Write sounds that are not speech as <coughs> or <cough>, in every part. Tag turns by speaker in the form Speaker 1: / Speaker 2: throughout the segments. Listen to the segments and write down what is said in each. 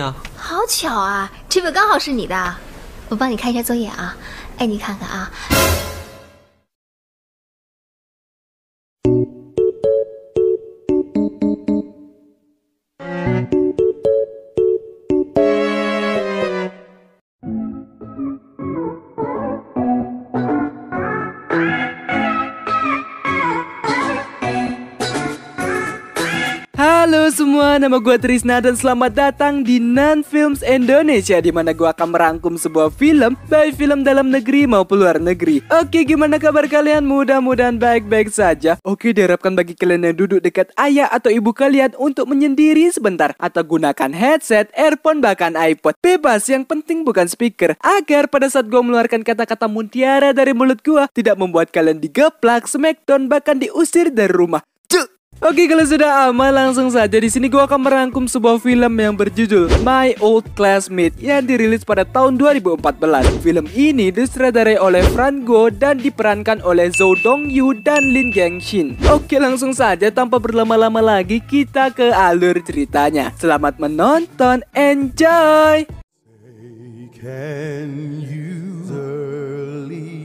Speaker 1: 啊，好巧啊，这本刚好是你的，我帮你看一下作业啊。哎，你看看啊。nama gue Trisna dan selamat datang di Nan Films Indonesia di mana gue akan merangkum sebuah film baik film dalam negeri maupun luar negeri. Oke, gimana kabar kalian? Mudah-mudahan baik-baik saja. Oke, diharapkan bagi kalian yang duduk dekat ayah atau ibu kalian untuk menyendiri sebentar atau gunakan headset, earphone bahkan iPod. Bebas, yang penting bukan speaker agar pada saat gue mengeluarkan kata-kata mutiara dari mulut gue tidak membuat kalian digeplak, smackdown bahkan diusir dari rumah. Oke kalau sudah aman langsung saja di sini gua akan merangkum sebuah film yang berjudul My Old Classmate yang dirilis pada tahun 2014. Film ini disutradarai oleh Fran Go dan diperankan oleh Zhou Dongyu dan Lin Gengxin. Oke langsung saja tanpa berlama-lama lagi kita ke alur ceritanya. Selamat menonton, enjoy. Can you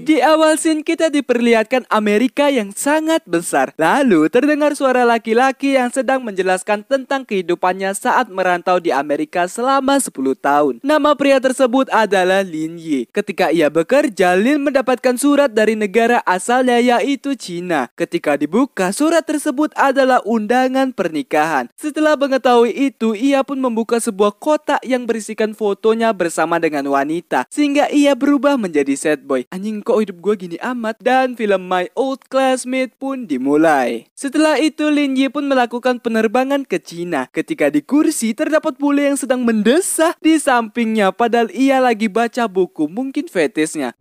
Speaker 1: di awal scene kita diperlihatkan Amerika yang sangat besar. Lalu terdengar suara laki-laki yang sedang menjelaskan tentang kehidupannya saat merantau di Amerika selama 10 tahun. Nama pria tersebut adalah Lin Yi. Ketika ia bekerja, Lin mendapatkan surat dari negara asalnya yaitu China. Ketika dibuka, surat tersebut adalah undangan pernikahan. Setelah mengetahui itu, ia pun membuka sebuah kotak yang berisikan fotonya bersama dengan wanita. Sehingga ia berubah menjadi sad boy. Anjing kok kok hidup gue gini amat? Dan film My Old Classmate pun dimulai. Setelah itu Lin Yi pun melakukan penerbangan ke Cina. Ketika di kursi terdapat bule yang sedang mendesah di sampingnya padahal ia lagi baca buku mungkin fetisnya.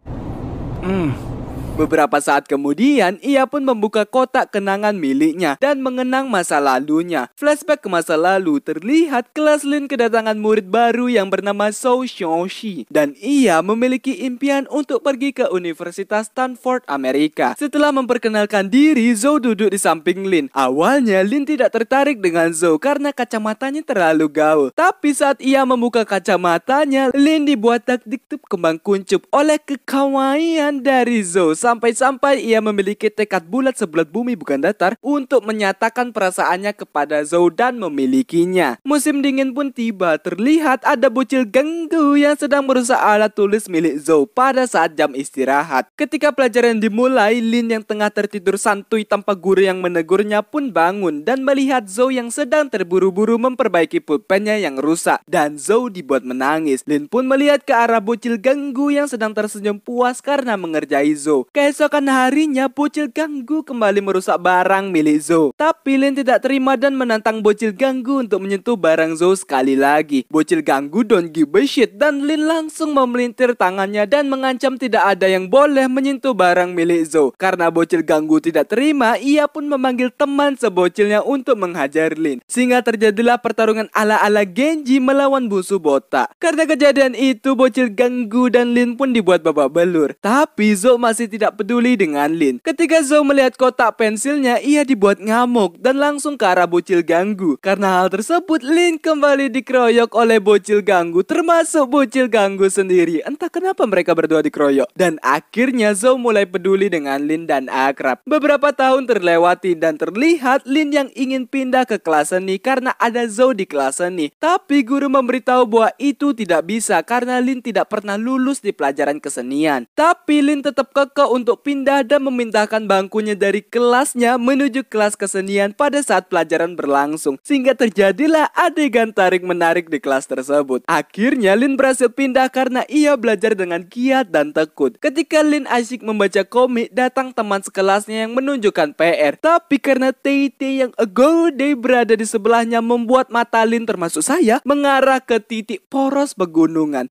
Speaker 1: Hmm, Beberapa saat kemudian, ia pun membuka kotak kenangan miliknya dan mengenang masa lalunya. Flashback ke masa lalu terlihat kelas Lin kedatangan murid baru yang bernama Sou Xiaoxi. dan ia memiliki impian untuk pergi ke Universitas Stanford Amerika. Setelah memperkenalkan diri, Zhou duduk di samping Lin. Awalnya Lin tidak tertarik dengan Zhou karena kacamatanya terlalu gaul. Tapi saat ia membuka kacamatanya, Lin dibuat takdik kembang kuncup oleh kekawaian dari Zhou Sampai-sampai ia memiliki tekad bulat sebelah bumi bukan datar untuk menyatakan perasaannya kepada Zou dan memilikinya. Musim dingin pun tiba, terlihat ada bocil genggu yang sedang merusak alat tulis milik Zou pada saat jam istirahat. Ketika pelajaran dimulai, Lin yang tengah tertidur santuy tanpa guru yang menegurnya pun bangun dan melihat Zou yang sedang terburu-buru memperbaiki pulpennya yang rusak dan Zou dibuat menangis. Lin pun melihat ke arah bocil genggu yang sedang tersenyum puas karena mengerjai Zou. Keesokan harinya, bocil ganggu kembali merusak barang milik Zo. Tapi Lin tidak terima dan menantang bocil ganggu untuk menyentuh barang Zo sekali lagi. Bocil ganggu don't give a shit dan Lin langsung memelintir tangannya dan mengancam tidak ada yang boleh menyentuh barang milik Zo. Karena bocil ganggu tidak terima, ia pun memanggil teman sebocilnya untuk menghajar Lin. Sehingga terjadilah pertarungan ala-ala Genji melawan busu botak. Karena kejadian itu, bocil ganggu dan Lin pun dibuat babak belur. Tapi Zo masih tidak tidak peduli dengan Lin. Ketika Zhou melihat kotak pensilnya, ia dibuat ngamuk dan langsung ke arah bocil ganggu. Karena hal tersebut, Lin kembali dikeroyok oleh bocil ganggu, termasuk bocil ganggu sendiri. Entah kenapa mereka berdua dikeroyok. Dan akhirnya Zhou mulai peduli dengan Lin dan akrab. Beberapa tahun terlewati dan terlihat Lin yang ingin pindah ke kelas seni karena ada Zhou di kelas seni. Tapi guru memberitahu bahwa itu tidak bisa karena Lin tidak pernah lulus di pelajaran kesenian. Tapi Lin tetap kekeh untuk pindah dan memindahkan bangkunya dari kelasnya menuju kelas kesenian pada saat pelajaran berlangsung. Sehingga terjadilah adegan tarik-menarik di kelas tersebut. Akhirnya Lin berhasil pindah karena ia belajar dengan kiat dan tekun. Ketika Lin asyik membaca komik, datang teman sekelasnya yang menunjukkan PR. Tapi karena TT yang ego day berada di sebelahnya membuat mata Lin termasuk saya mengarah ke titik poros pegunungan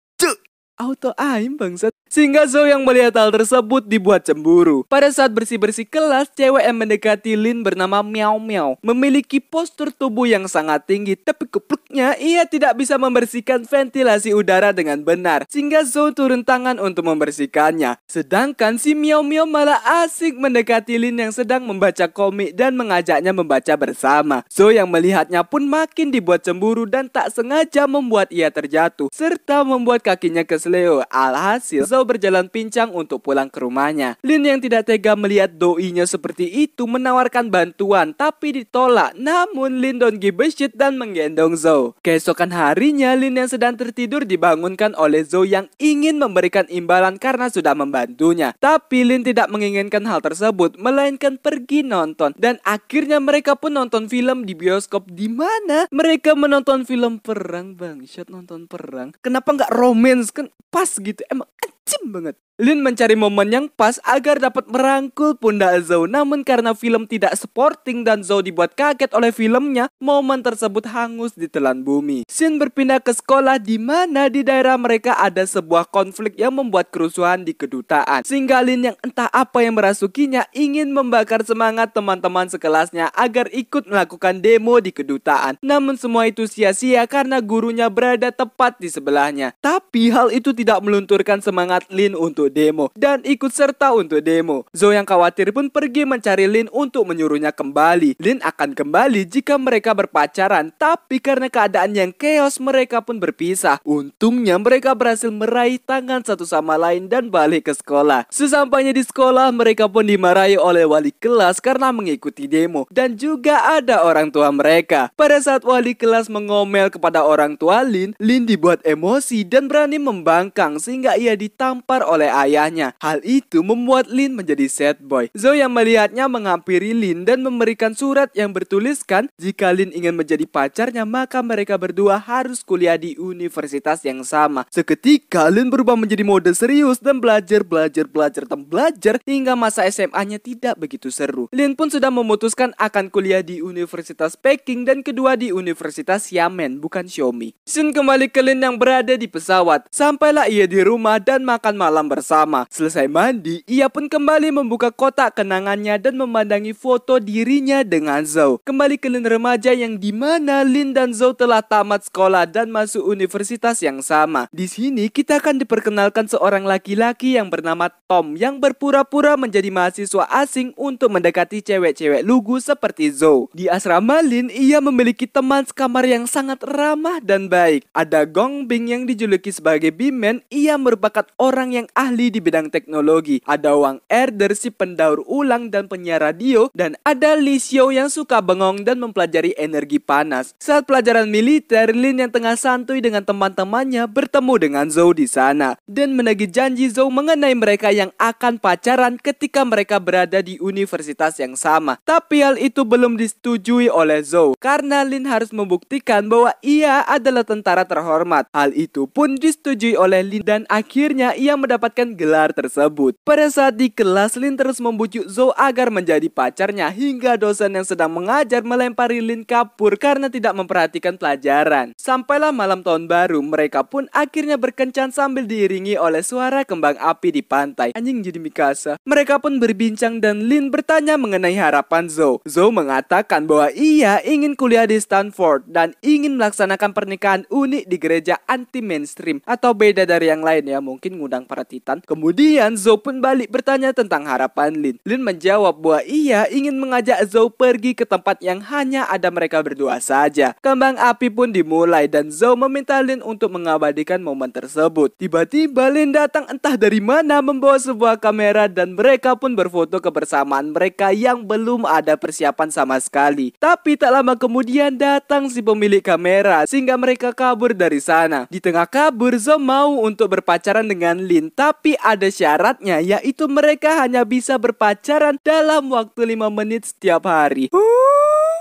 Speaker 1: auto aim bangsat. Sehingga Zo yang melihat hal tersebut dibuat cemburu. Pada saat bersih-bersih kelas, cewek yang mendekati Lin bernama Miao Miao memiliki postur tubuh yang sangat tinggi, tapi kepluknya ia tidak bisa membersihkan ventilasi udara dengan benar. Sehingga Zo turun tangan untuk membersihkannya. Sedangkan si Miao Miao malah asik mendekati Lin yang sedang membaca komik dan mengajaknya membaca bersama. Zo yang melihatnya pun makin dibuat cemburu dan tak sengaja membuat ia terjatuh serta membuat kakinya keseluruhan Leo. Alhasil, Zou berjalan pincang untuk pulang ke rumahnya. Lin yang tidak tega melihat doinya seperti itu menawarkan bantuan tapi ditolak. Namun Lin don't give a shit dan menggendong Zou. Keesokan harinya, Lin yang sedang tertidur dibangunkan oleh Zou yang ingin memberikan imbalan karena sudah membantunya. Tapi Lin tidak menginginkan hal tersebut, melainkan pergi nonton. Dan akhirnya mereka pun nonton film di bioskop di mana mereka menonton film perang bang. Shot nonton perang. Kenapa nggak romance kan pas gitu emang kecil banget Lin mencari momen yang pas agar dapat merangkul pundak Zhou namun karena film tidak sporting dan Zhou dibuat kaget oleh filmnya, momen tersebut hangus ditelan bumi. Shin berpindah ke sekolah di mana di daerah mereka ada sebuah konflik yang membuat kerusuhan di kedutaan. Sehingga Lin yang entah apa yang merasukinya ingin membakar semangat teman-teman sekelasnya agar ikut melakukan demo di kedutaan. Namun semua itu sia-sia karena gurunya berada tepat di sebelahnya. Tapi hal itu tidak melunturkan semangat Lin untuk untuk demo dan ikut serta untuk demo. Zhou yang khawatir pun pergi mencari Lin untuk menyuruhnya kembali. Lin akan kembali jika mereka berpacaran, tapi karena keadaan yang chaos mereka pun berpisah. Untungnya mereka berhasil meraih tangan satu sama lain dan balik ke sekolah. Sesampainya di sekolah, mereka pun dimarahi oleh wali kelas karena mengikuti demo dan juga ada orang tua mereka. Pada saat wali kelas mengomel kepada orang tua Lin, Lin dibuat emosi dan berani membangkang sehingga ia ditampar oleh ayahnya. Hal itu membuat Lin menjadi sad boy. Zou yang melihatnya menghampiri Lin dan memberikan surat yang bertuliskan jika Lin ingin menjadi pacarnya maka mereka berdua harus kuliah di universitas yang sama. Seketika Lin berubah menjadi mode serius dan belajar belajar belajar dan belajar hingga masa SMA-nya tidak begitu seru. Lin pun sudah memutuskan akan kuliah di Universitas Peking dan kedua di Universitas Yamen bukan Xiaomi. Sun kembali ke Lin yang berada di pesawat. Sampailah ia di rumah dan makan malam bersama bersama. Selesai mandi, ia pun kembali membuka kotak kenangannya dan memandangi foto dirinya dengan Zhou. Kembali ke Lin remaja yang dimana Lin dan Zhou telah tamat sekolah dan masuk universitas yang sama. Di sini kita akan diperkenalkan seorang laki-laki yang bernama Tom yang berpura-pura menjadi mahasiswa asing untuk mendekati cewek-cewek lugu seperti Zhou. Di asrama Lin, ia memiliki teman sekamar yang sangat ramah dan baik. Ada Gong Bing yang dijuluki sebagai Bimen, ia merupakan orang yang ahli ahli di bidang teknologi. Ada Wang Erder si pendaur ulang dan penyiar radio dan ada Li Xiao yang suka bengong dan mempelajari energi panas. Saat pelajaran militer, Lin yang tengah santuy dengan teman-temannya bertemu dengan Zhou di sana dan menagih janji Zhou mengenai mereka yang akan pacaran ketika mereka berada di universitas yang sama. Tapi hal itu belum disetujui oleh Zhou karena Lin harus membuktikan bahwa ia adalah tentara terhormat. Hal itu pun disetujui oleh Lin dan akhirnya ia mendapat mendapatkan gelar tersebut. Pada saat di kelas, Lin terus membujuk Zhou agar menjadi pacarnya hingga dosen yang sedang mengajar melempari Lin kapur karena tidak memperhatikan pelajaran. Sampailah malam tahun baru, mereka pun akhirnya berkencan sambil diiringi oleh suara kembang api di pantai. Anjing jadi Mikasa. Mereka pun berbincang dan Lin bertanya mengenai harapan Zhou. Zhou mengatakan bahwa ia ingin kuliah di Stanford dan ingin melaksanakan pernikahan unik di gereja anti mainstream atau beda dari yang lain ya mungkin ngundang para titik kesulitan. Kemudian Zhou pun balik bertanya tentang harapan Lin. Lin menjawab bahwa ia ingin mengajak Zhou pergi ke tempat yang hanya ada mereka berdua saja. Kembang api pun dimulai dan Zhou meminta Lin untuk mengabadikan momen tersebut. Tiba-tiba Lin datang entah dari mana membawa sebuah kamera dan mereka pun berfoto kebersamaan mereka yang belum ada persiapan sama sekali. Tapi tak lama kemudian datang si pemilik kamera sehingga mereka kabur dari sana. Di tengah kabur, Zhou mau untuk berpacaran dengan Lin tapi tapi ada syaratnya yaitu mereka hanya bisa berpacaran dalam waktu 5 menit setiap hari.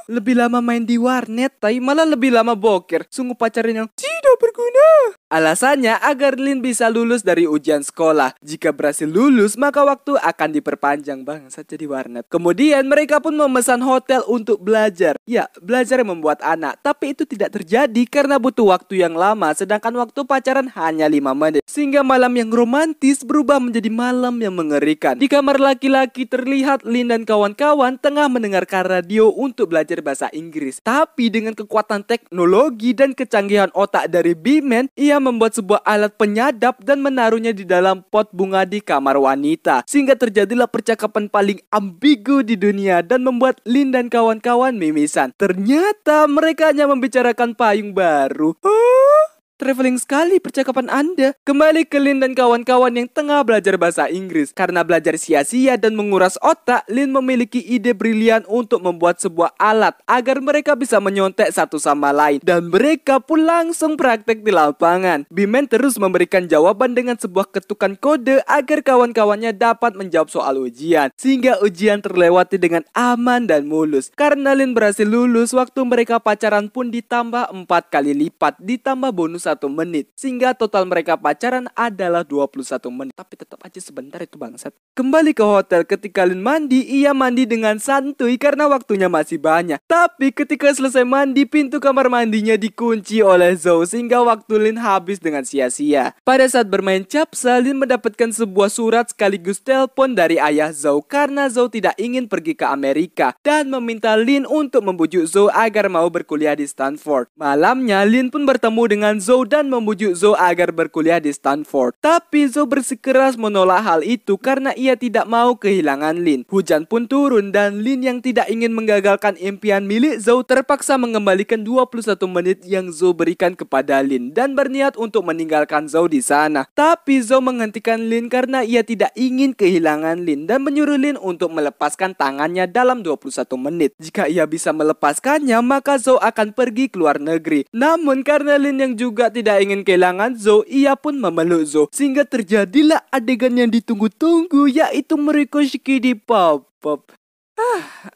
Speaker 1: Lebih lama main di warnet, tapi malah lebih lama boker. Sungguh pacaran yang tidak berguna. Alasannya agar Lin bisa lulus dari ujian sekolah. Jika berhasil lulus, maka waktu akan diperpanjang banget saja jadi warnet. Kemudian mereka pun memesan hotel untuk belajar. Ya, belajar membuat anak. Tapi itu tidak terjadi karena butuh waktu yang lama. Sedangkan waktu pacaran hanya 5 menit. Sehingga malam yang romantis berubah menjadi malam yang mengerikan. Di kamar laki-laki terlihat Lin dan kawan-kawan tengah mendengarkan radio untuk belajar bahasa Inggris. Tapi dengan kekuatan teknologi dan kecanggihan otak dari Biman, ia ia membuat sebuah alat penyadap dan menaruhnya di dalam pot bunga di kamar wanita. Sehingga terjadilah percakapan paling ambigu di dunia dan membuat Lin dan kawan-kawan mimisan. Ternyata mereka hanya membicarakan payung baru. Huh? Traveling sekali percakapan Anda. Kembali ke Lin dan kawan-kawan yang tengah belajar bahasa Inggris. Karena belajar sia-sia dan menguras otak, Lin memiliki ide brilian untuk membuat sebuah alat agar mereka bisa menyontek satu sama lain. Dan mereka pun langsung praktek di lapangan. Bimen terus memberikan jawaban dengan sebuah ketukan kode agar kawan-kawannya dapat menjawab soal ujian. Sehingga ujian terlewati dengan aman dan mulus. Karena Lin berhasil lulus, waktu mereka pacaran pun ditambah empat kali lipat, ditambah bonus menit. Sehingga total mereka pacaran adalah 21 menit. Tapi tetap aja sebentar itu bangsat. Kembali ke hotel ketika Lin mandi, ia mandi dengan santuy karena waktunya masih banyak. Tapi ketika selesai mandi, pintu kamar mandinya dikunci oleh Zhou sehingga waktu Lin habis dengan sia-sia. Pada saat bermain capsa, Lin mendapatkan sebuah surat sekaligus telepon dari ayah Zhou karena Zhou tidak ingin pergi ke Amerika dan meminta Lin untuk membujuk Zhou agar mau berkuliah di Stanford. Malamnya, Lin pun bertemu dengan Zhou Zhou dan membujuk Zhou agar berkuliah di Stanford. Tapi Zhou bersikeras menolak hal itu karena ia tidak mau kehilangan Lin. Hujan pun turun dan Lin yang tidak ingin menggagalkan impian milik Zhou terpaksa mengembalikan 21 menit yang Zhou berikan kepada Lin dan berniat untuk meninggalkan Zhou di sana. Tapi Zhou menghentikan Lin karena ia tidak ingin kehilangan Lin dan menyuruh Lin untuk melepaskan tangannya dalam 21 menit. Jika ia bisa melepaskannya, maka Zhou akan pergi ke luar negeri. Namun karena Lin yang juga tidak ingin kehilangan Zo, ia pun memeluk Zo. Sehingga terjadilah adegan yang ditunggu-tunggu yaitu Meriko Shiki di pop-pop. Ah,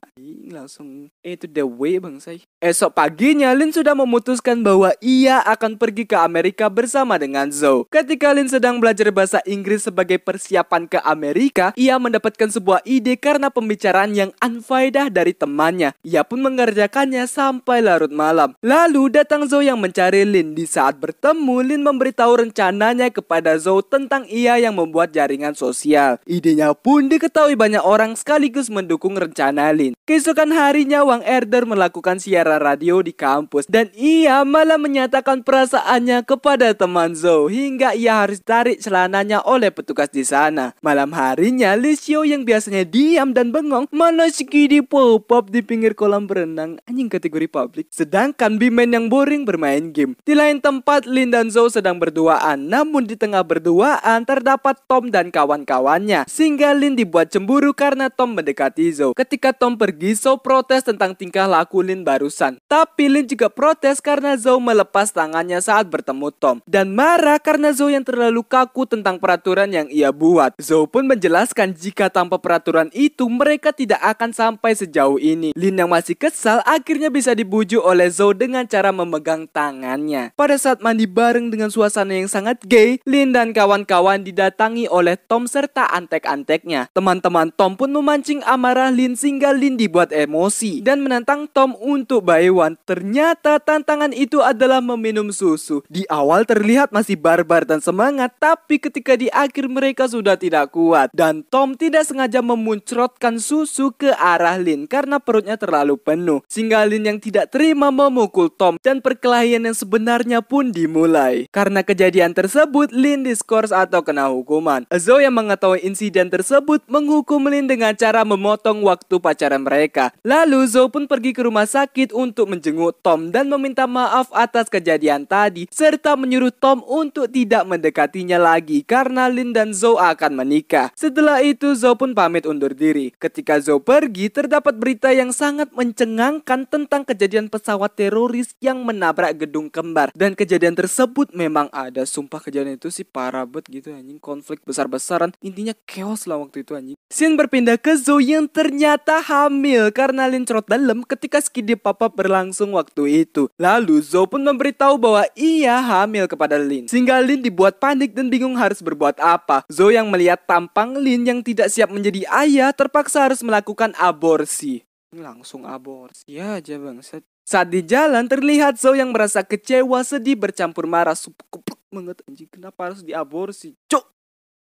Speaker 1: langsung eh, itu the way bang saya. Esok paginya Lin sudah memutuskan bahwa ia akan pergi ke Amerika bersama dengan Zoe. Ketika Lin sedang belajar bahasa Inggris sebagai persiapan ke Amerika, ia mendapatkan sebuah ide karena pembicaraan yang unfaedah dari temannya. Ia pun mengerjakannya sampai larut malam. Lalu datang Zoe yang mencari Lin. Di saat bertemu, Lin memberitahu rencananya kepada Zoe tentang ia yang membuat jaringan sosial. Idenya pun diketahui banyak orang sekaligus mendukung rencana Lin. Keesokan harinya Wang Erder melakukan siaran radio di kampus dan ia malah menyatakan perasaannya kepada teman Zhou hingga ia harus tarik celananya oleh petugas di sana. Malam harinya, Li Xiao yang biasanya diam dan bengong malah sekidi pop-pop di pinggir kolam berenang anjing kategori publik. Sedangkan Bimen yang boring bermain game. Di lain tempat, Lin dan Zhou sedang berduaan. Namun di tengah berduaan terdapat Tom dan kawan-kawannya. Sehingga Lin dibuat cemburu karena Tom mendekati Zhou. Ketika Tom pergi lagi protes tentang tingkah laku Lin barusan. Tapi Lin juga protes karena Zhou melepas tangannya saat bertemu Tom. Dan marah karena Zhou yang terlalu kaku tentang peraturan yang ia buat. Zhou pun menjelaskan jika tanpa peraturan itu mereka tidak akan sampai sejauh ini. Lin yang masih kesal akhirnya bisa dibujuk oleh Zhou dengan cara memegang tangannya. Pada saat mandi bareng dengan suasana yang sangat gay, Lin dan kawan-kawan didatangi oleh Tom serta antek-anteknya. Teman-teman Tom pun memancing amarah Lin sehingga Lin di dibuat emosi dan menantang Tom untuk buy one. Ternyata tantangan itu adalah meminum susu. Di awal terlihat masih barbar dan semangat, tapi ketika di akhir mereka sudah tidak kuat. Dan Tom tidak sengaja memuncrotkan susu ke arah Lin karena perutnya terlalu penuh. Sehingga Lin yang tidak terima memukul Tom dan perkelahian yang sebenarnya pun dimulai. Karena kejadian tersebut, Lin diskors atau kena hukuman. Zoe yang mengetahui insiden tersebut menghukum Lin dengan cara memotong waktu pacaran mereka. Lalu Zoe pun pergi ke rumah sakit untuk menjenguk Tom dan meminta maaf atas kejadian tadi serta menyuruh Tom untuk tidak mendekatinya lagi karena Lin dan Zoe akan menikah. Setelah itu Zoe pun pamit undur diri. Ketika Zoe pergi terdapat berita yang sangat mencengangkan tentang kejadian pesawat teroris yang menabrak gedung kembar dan kejadian tersebut memang ada sumpah kejadian itu sih parah banget gitu anjing konflik besar-besaran intinya chaos lah waktu itu anjing. scene berpindah ke Zoe yang ternyata ham hamil karena Lincrot dalam ketika skidi papa berlangsung waktu itu. Lalu Zou pun memberitahu bahwa ia hamil kepada Lin. Sehingga Lin dibuat panik dan bingung harus berbuat apa. Zou yang melihat tampang Lin yang tidak siap menjadi ayah terpaksa harus melakukan aborsi. Langsung aborsi aja bangset. Saat di jalan terlihat Zou yang merasa kecewa, sedih, bercampur marah, supuk banget anjing kenapa harus diaborsi? Cuk.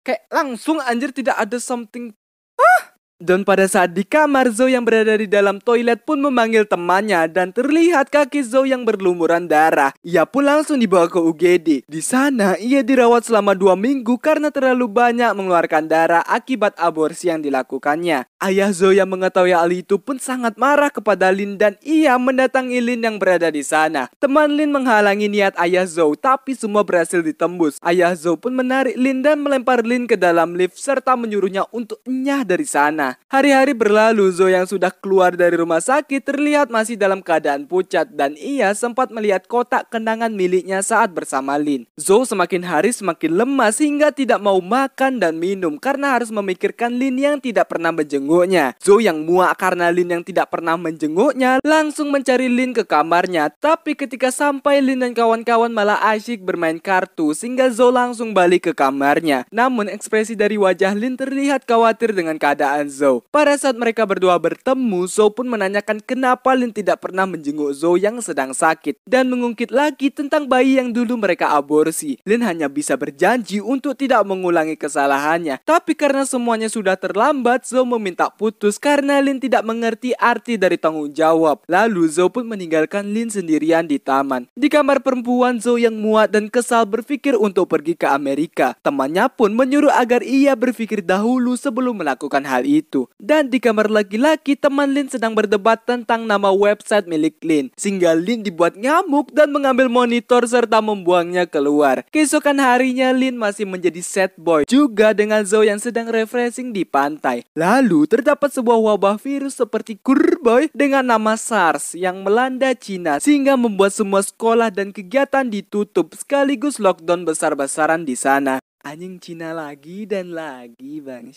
Speaker 1: Kayak langsung anjir tidak ada something dan pada saat di kamar, Zoe yang berada di dalam toilet pun memanggil temannya dan terlihat kaki Zoe yang berlumuran darah. Ia pun langsung dibawa ke UGD. Di sana, ia dirawat selama dua minggu karena terlalu banyak mengeluarkan darah akibat aborsi yang dilakukannya. Ayah yang mengetahui hal itu pun sangat marah kepada Lin dan ia mendatangi Lin yang berada di sana. Teman Lin menghalangi niat ayah Zou tapi semua berhasil ditembus. Ayah Zou pun menarik Lin dan melempar Lin ke dalam lift serta menyuruhnya untuk nyah dari sana. Hari-hari berlalu Zou yang sudah keluar dari rumah sakit terlihat masih dalam keadaan pucat dan ia sempat melihat kotak kenangan miliknya saat bersama Lin. Zou semakin hari semakin lemas hingga tidak mau makan dan minum karena harus memikirkan Lin yang tidak pernah menjenguk menjenguknya. Zo yang muak karena Lin yang tidak pernah menjenguknya langsung mencari Lin ke kamarnya. Tapi ketika sampai Lin dan kawan-kawan malah asyik bermain kartu sehingga Zo langsung balik ke kamarnya. Namun ekspresi dari wajah Lin terlihat khawatir dengan keadaan Zo. Pada saat mereka berdua bertemu, Zo pun menanyakan kenapa Lin tidak pernah menjenguk Zo yang sedang sakit dan mengungkit lagi tentang bayi yang dulu mereka aborsi. Lin hanya bisa berjanji untuk tidak mengulangi kesalahannya. Tapi karena semuanya sudah terlambat, Zo meminta tak putus karena Lin tidak mengerti arti dari tanggung jawab. Lalu Zo pun meninggalkan Lin sendirian di taman. Di kamar perempuan Zo yang muat dan kesal berpikir untuk pergi ke Amerika. Temannya pun menyuruh agar ia berpikir dahulu sebelum melakukan hal itu. Dan di kamar laki-laki teman Lin sedang berdebat tentang nama website milik Lin. Sehingga Lin dibuat ngamuk dan mengambil monitor serta membuangnya keluar. Keesokan harinya Lin masih menjadi sad boy juga dengan Zo yang sedang refreshing di pantai. Lalu terdapat sebuah wabah virus seperti kurboy dengan nama SARS yang melanda Cina sehingga membuat semua sekolah dan kegiatan ditutup sekaligus lockdown besar-besaran di sana. Anjing Cina lagi dan lagi bang.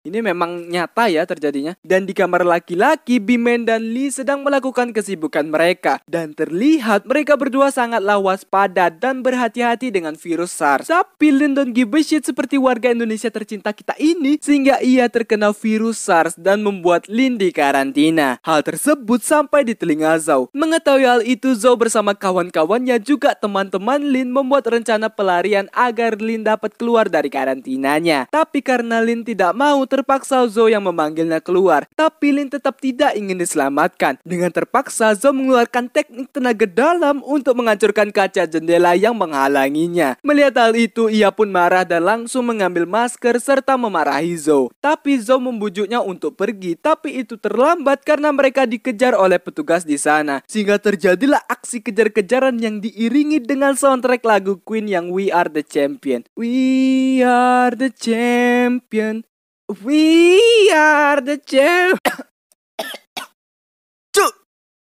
Speaker 1: Ini memang nyata ya terjadinya. Dan di kamar laki-laki, Bimen dan Lee sedang melakukan kesibukan mereka. Dan terlihat mereka berdua sangat lawas pada dan berhati-hati dengan virus SARS. Tapi Lyndon Gibbeshit seperti warga Indonesia tercinta kita ini, sehingga ia terkena virus SARS dan membuat Lin di karantina. Hal tersebut sampai di telinga Zhao. Mengetahui hal itu, Zhao bersama kawan-kawannya juga teman-teman Lin membuat rencana pelarian agar Lin dapat keluar dari karantinanya. Tapi karena Lin tidak mau, terpaksa Zo yang memanggilnya keluar, tapi Lin tetap tidak ingin diselamatkan. Dengan terpaksa Zo mengeluarkan teknik tenaga dalam untuk menghancurkan kaca jendela yang menghalanginya. Melihat hal itu, ia pun marah dan langsung mengambil masker serta memarahi Zo. Tapi Zo membujuknya untuk pergi, tapi itu terlambat karena mereka dikejar oleh petugas di sana. Sehingga terjadilah aksi kejar-kejaran yang diiringi dengan soundtrack lagu Queen yang We Are The Champion. We are the champion, We are the champ. <coughs> Cuk.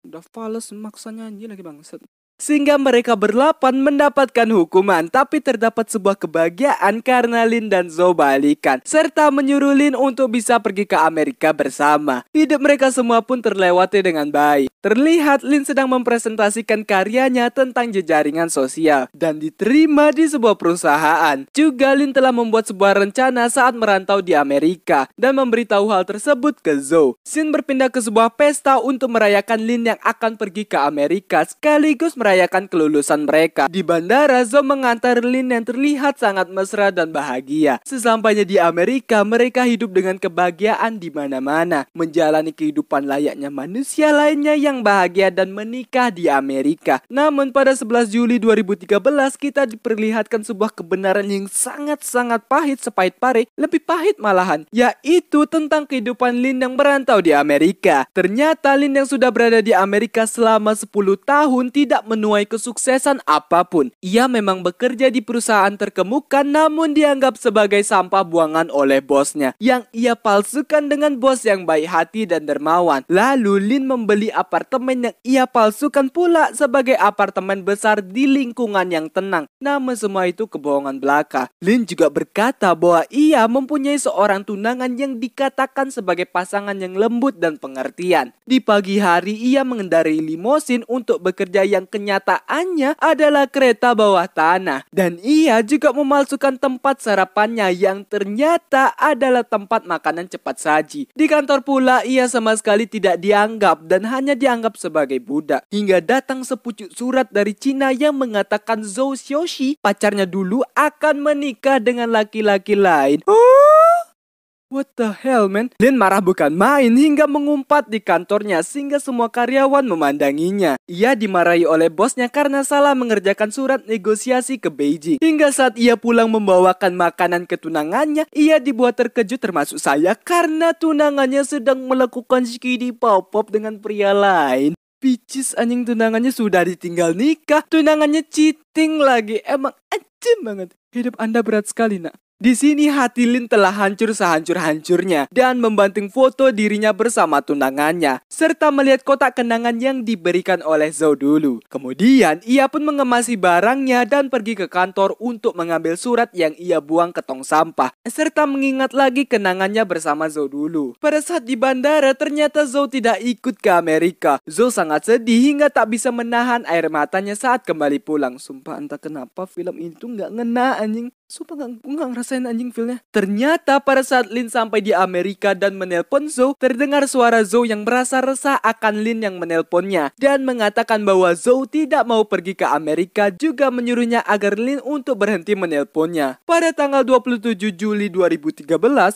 Speaker 1: Udah fales maksanya nyanyi lagi bangset sehingga mereka berlapan mendapatkan hukuman. Tapi terdapat sebuah kebahagiaan karena Lin dan Zo balikan, serta menyuruh Lin untuk bisa pergi ke Amerika bersama. Hidup mereka semua pun terlewati dengan baik. Terlihat Lin sedang mempresentasikan karyanya tentang jejaringan sosial dan diterima di sebuah perusahaan. Juga Lin telah membuat sebuah rencana saat merantau di Amerika dan memberitahu hal tersebut ke Zo. Sin berpindah ke sebuah pesta untuk merayakan Lin yang akan pergi ke Amerika sekaligus merayakan merayakan kelulusan mereka. Di bandara, zom mengantar Lin yang terlihat sangat mesra dan bahagia. Sesampainya di Amerika, mereka hidup dengan kebahagiaan di mana-mana, menjalani kehidupan layaknya manusia lainnya yang bahagia dan menikah di Amerika. Namun pada 11 Juli 2013, kita diperlihatkan sebuah kebenaran yang sangat-sangat pahit sepahit pare, lebih pahit malahan, yaitu tentang kehidupan Lin yang merantau di Amerika. Ternyata Lin yang sudah berada di Amerika selama 10 tahun tidak menuai kesuksesan apapun. Ia memang bekerja di perusahaan terkemuka namun dianggap sebagai sampah buangan oleh bosnya yang ia palsukan dengan bos yang baik hati dan dermawan. Lalu Lin membeli apartemen yang ia palsukan pula sebagai apartemen besar di lingkungan yang tenang. Namun semua itu kebohongan belaka. Lin juga berkata bahwa ia mempunyai seorang tunangan yang dikatakan sebagai pasangan yang lembut dan pengertian. Di pagi hari ia mengendarai limosin untuk bekerja yang kenyang kenyataannya adalah kereta bawah tanah. Dan ia juga memalsukan tempat sarapannya yang ternyata adalah tempat makanan cepat saji. Di kantor pula ia sama sekali tidak dianggap dan hanya dianggap sebagai budak. Hingga datang sepucuk surat dari Cina yang mengatakan Zhou Xiaoxi pacarnya dulu akan menikah dengan laki-laki lain. Oh! What the hell, man? Lin marah bukan main hingga mengumpat di kantornya sehingga semua karyawan memandanginya. Ia dimarahi oleh bosnya karena salah mengerjakan surat negosiasi ke Beijing. Hingga saat ia pulang membawakan makanan ketunangannya, ia dibuat terkejut termasuk saya karena tunangannya sedang melakukan skidi pop-pop dengan pria lain. Picis anjing tunangannya sudah ditinggal nikah, tunangannya cheating lagi. Emang anjing banget. Hidup Anda berat sekali, nak. Di sini hati Lin telah hancur sehancur-hancurnya dan membanting foto dirinya bersama tunangannya, serta melihat kotak kenangan yang diberikan oleh Zhou dulu. Kemudian, ia pun mengemasi barangnya dan pergi ke kantor untuk mengambil surat yang ia buang ke tong sampah, serta mengingat lagi kenangannya bersama Zhou dulu. Pada saat di bandara, ternyata Zhou tidak ikut ke Amerika. Zhou sangat sedih hingga tak bisa menahan air matanya saat kembali pulang. Sumpah entah kenapa film itu nggak ngena anjing. Sumpah gak, gue gak ngerasain anjing feelnya. Ternyata pada saat Lin sampai di Amerika dan menelpon Zoe, terdengar suara Zoe yang merasa resah akan Lin yang menelponnya. Dan mengatakan bahwa Zoe tidak mau pergi ke Amerika juga menyuruhnya agar Lin untuk berhenti menelponnya. Pada tanggal 27 Juli 2013,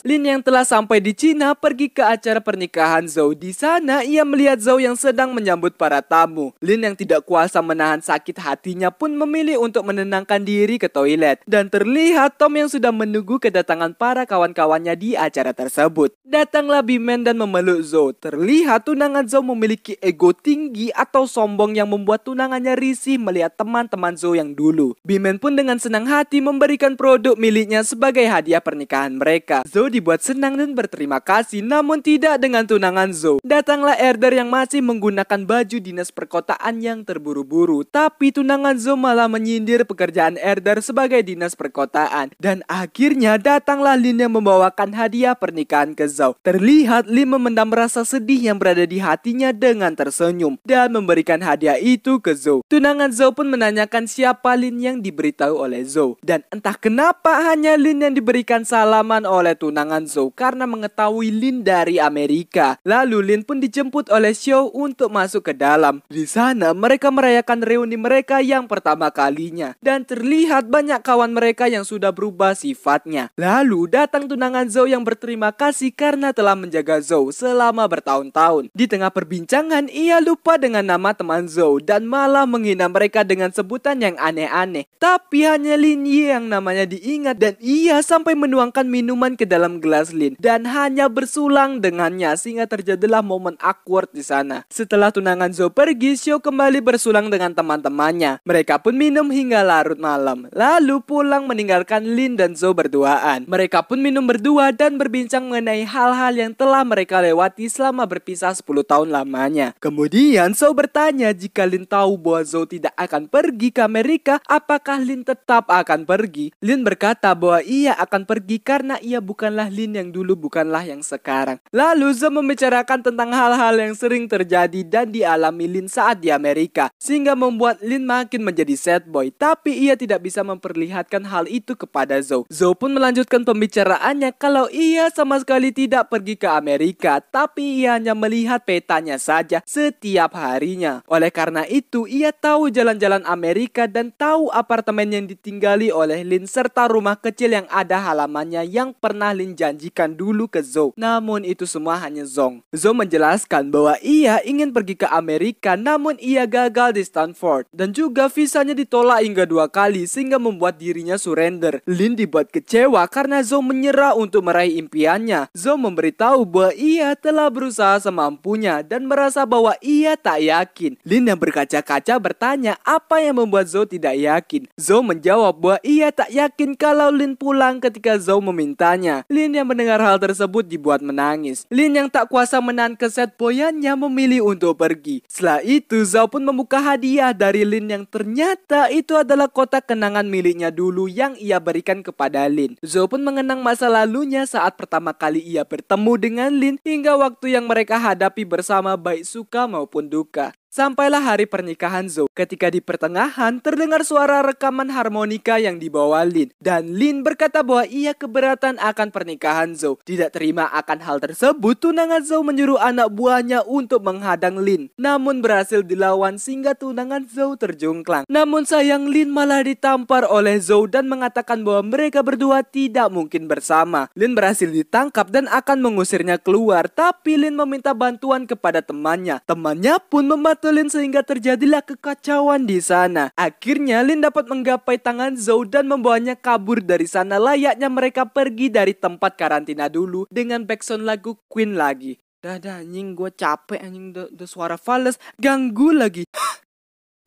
Speaker 1: Lin yang telah sampai di Cina pergi ke acara pernikahan Zoe. Di sana, ia melihat Zoe yang sedang menyambut para tamu. Lin yang tidak kuasa menahan sakit hatinya pun memilih untuk menenangkan diri ke toilet. Dan terlihat Melihat Tom yang sudah menunggu kedatangan para kawan-kawannya di acara tersebut. Datanglah Bimen dan memeluk Zo. Terlihat tunangan Zo memiliki ego tinggi atau sombong yang membuat tunangannya risih melihat teman-teman Zo yang dulu. Bimen pun dengan senang hati memberikan produk miliknya sebagai hadiah pernikahan mereka. Zo dibuat senang dan berterima kasih namun tidak dengan tunangan Zo. Datanglah Erder yang masih menggunakan baju dinas perkotaan yang terburu-buru. Tapi tunangan Zo malah menyindir pekerjaan Erder sebagai dinas perkotaan perkotaan. Dan akhirnya datanglah Lin yang membawakan hadiah pernikahan ke Zhao. Terlihat Lin memendam rasa sedih yang berada di hatinya dengan tersenyum dan memberikan hadiah itu ke Zhao. Tunangan Zhao pun menanyakan siapa Lin yang diberitahu oleh Zhao. Dan entah kenapa hanya Lin yang diberikan salaman oleh tunangan Zhao karena mengetahui Lin dari Amerika. Lalu Lin pun dijemput oleh Xiao untuk masuk ke dalam. Di sana mereka merayakan reuni mereka yang pertama kalinya. Dan terlihat banyak kawan mereka yang yang sudah berubah sifatnya. Lalu datang tunangan Zhou yang berterima kasih karena telah menjaga Zhou selama bertahun-tahun. Di tengah perbincangan, ia lupa dengan nama teman Zhou dan malah menghina mereka dengan sebutan yang aneh-aneh. Tapi hanya Lin Yi yang namanya diingat dan ia sampai menuangkan minuman ke dalam gelas Lin dan hanya bersulang dengannya sehingga terjadilah momen awkward di sana. Setelah tunangan Zhou pergi, Xiao kembali bersulang dengan teman-temannya. Mereka pun minum hingga larut malam, lalu pulang meninggal meninggalkan Lin dan Zhou berduaan. Mereka pun minum berdua dan berbincang mengenai hal-hal yang telah mereka lewati selama berpisah 10 tahun lamanya. Kemudian Zhou bertanya jika Lin tahu bahwa Zhou tidak akan pergi ke Amerika, apakah Lin tetap akan pergi? Lin berkata bahwa ia akan pergi karena ia bukanlah Lin yang dulu bukanlah yang sekarang. Lalu Zhou membicarakan tentang hal-hal yang sering terjadi dan dialami Lin saat di Amerika, sehingga membuat Lin makin menjadi sad boy. Tapi ia tidak bisa memperlihatkan hal ini itu kepada Zhou. Zhou pun melanjutkan pembicaraannya kalau ia sama sekali tidak pergi ke Amerika, tapi ia hanya melihat petanya saja setiap harinya. Oleh karena itu, ia tahu jalan-jalan Amerika dan tahu apartemen yang ditinggali oleh Lin serta rumah kecil yang ada halamannya yang pernah Lin janjikan dulu ke Zhou. Namun itu semua hanya Zong. Zhou menjelaskan bahwa ia ingin pergi ke Amerika namun ia gagal di Stanford dan juga visanya ditolak hingga dua kali sehingga membuat dirinya surrender Alexander. Lin dibuat kecewa karena Zhou menyerah untuk meraih impiannya. Zhou memberitahu bahwa ia telah berusaha semampunya dan merasa bahwa ia tak yakin. Lin yang berkaca-kaca bertanya apa yang membuat Zhou tidak yakin. Zhou menjawab bahwa ia tak yakin kalau Lin pulang ketika Zhou memintanya. Lin yang mendengar hal tersebut dibuat menangis. Lin yang tak kuasa menahan keset boyannya memilih untuk pergi. Setelah itu Zhou pun membuka hadiah dari Lin yang ternyata itu adalah kotak kenangan miliknya dulu yang ia berikan kepada Lin. Zou pun mengenang masa lalunya saat pertama kali ia bertemu dengan Lin hingga waktu yang mereka hadapi bersama baik suka maupun duka. Sampailah hari pernikahan Zou. Ketika di pertengahan, terdengar suara rekaman harmonika yang dibawa Lin. Dan Lin berkata bahwa ia keberatan akan pernikahan Zou. Tidak terima akan hal tersebut, tunangan Zou menyuruh anak buahnya untuk menghadang Lin. Namun berhasil dilawan sehingga tunangan Zou terjungklang. Namun sayang Lin malah ditampar oleh Zou dan mengatakan bahwa mereka berdua tidak mungkin bersama. Lin berhasil ditangkap dan akan mengusirnya keluar. Tapi Lin meminta bantuan kepada temannya. Temannya pun membantu sepatu Lin sehingga terjadilah kekacauan di sana. Akhirnya Lin dapat menggapai tangan Zhou dan membawanya kabur dari sana layaknya mereka pergi dari tempat karantina dulu dengan backsound lagu Queen lagi. Dah dah anjing gue capek anjing the, suara Fales ganggu lagi. <gasps>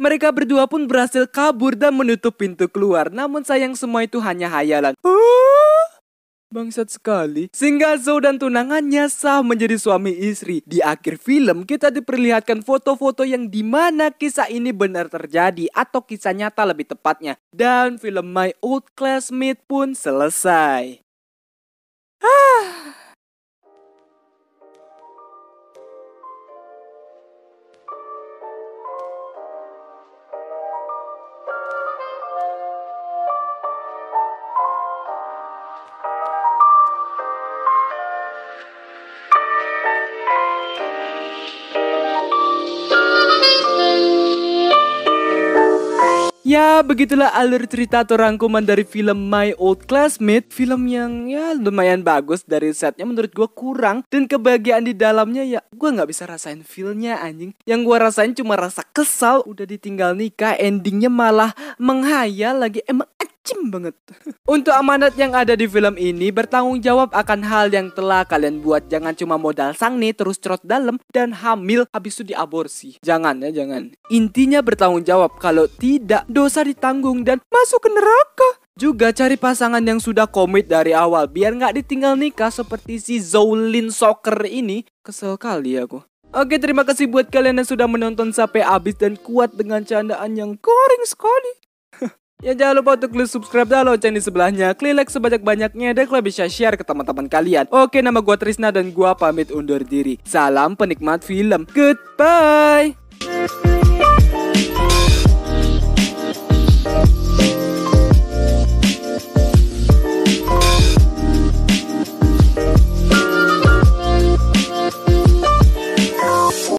Speaker 1: Mereka berdua pun berhasil kabur dan menutup pintu keluar. Namun sayang semua itu hanya hayalan. <gasps> Uh, Bangsat sekali. sehingga Singgazo dan tunangannya sah menjadi suami istri. Di akhir film kita diperlihatkan foto-foto yang dimana kisah ini benar terjadi atau kisah nyata lebih tepatnya. Dan film My Old Classmate pun selesai. Ah, begitulah alur cerita atau rangkuman dari film My Old Classmate. Film yang ya lumayan bagus dari setnya menurut gue kurang. Dan kebahagiaan di dalamnya ya gue gak bisa rasain feelnya anjing. Yang gue rasain cuma rasa kesal udah ditinggal nikah endingnya malah menghayal lagi emang Cim banget. <laughs> Untuk amanat yang ada di film ini bertanggung jawab akan hal yang telah kalian buat. Jangan cuma modal sang nih terus cerot dalam dan hamil habis itu diaborsi. Jangan ya, jangan. Intinya bertanggung jawab. Kalau tidak, dosa ditanggung dan masuk ke neraka. Juga cari pasangan yang sudah komit dari awal biar nggak ditinggal nikah seperti si Zoulin Soccer ini. Kesel kali aku. Oke, terima kasih buat kalian yang sudah menonton sampai habis dan kuat dengan candaan yang koring sekali. Ya jangan lupa untuk klik subscribe dan lonceng di sebelahnya. Klik like sebanyak-banyaknya dan kalau bisa share ke teman-teman kalian. Oke, nama gua Trisna dan gua pamit undur diri. Salam penikmat film. Goodbye.